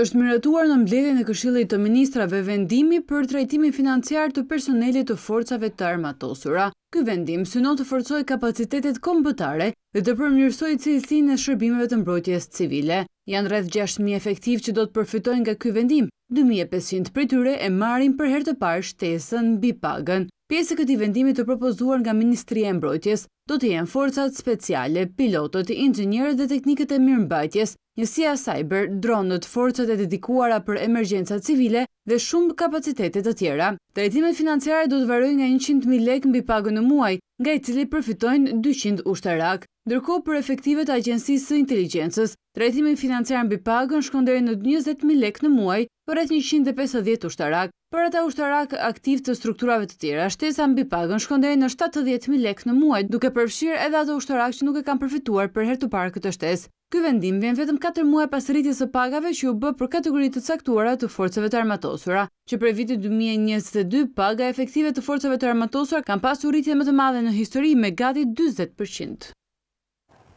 është miratuar në mbledhjen e këshillit të ministrave vendimi për trajtimin financiar të personelit të forcave të armatosura. Ky vendim synon të forcoj kapacitetet kombëtare dhe të përmirësoj cilësinë e shërbimeve të mbrojtjes civile. Janë rreth 6000 efektiv që do të përfitojnë nga ky vendim. 2500 prej tyre e marrin për herë të parë shtesën mbi pagën. Pjesë këti vendimit të propozuar nga Ministri e Mbrojtjes do të jenë forcat speciale, pilotët, ingjënjërët dhe teknikët e mirëmbajtjes, njësia cyber, dronët, forcat e dedikuara për emergjensat civile, dhe shumë kapacitetet të tjera. Drejtimet financiare do të varoj nga 100.000 lek mbi pagën në muaj, nga i cili përfitojnë 200 ushtarak. Ndërko për efektivet agjensisë së inteligencës, drejtimin financiar mbi pagën shkonderi në 20.000 lek në muaj, për et 150 ushtarak. Për ata ushtarak aktiv të strukturave të tjera, shtesa mbi pagën shkonderi në 70.000 lek në muaj, duke përfshirë edhe ato ushtarak që nuk e kam përfituar për her të parë këtë shtesë. Ky vendim vjen vetëm 4 muaj pas rritjes së pagave që u bë për kategoritë të caktuara të forcave të armatosura, që për vitin 2022 paga efektive të forcave të armatosura kanë pasur rritje më të madhe në histori me gati 40%.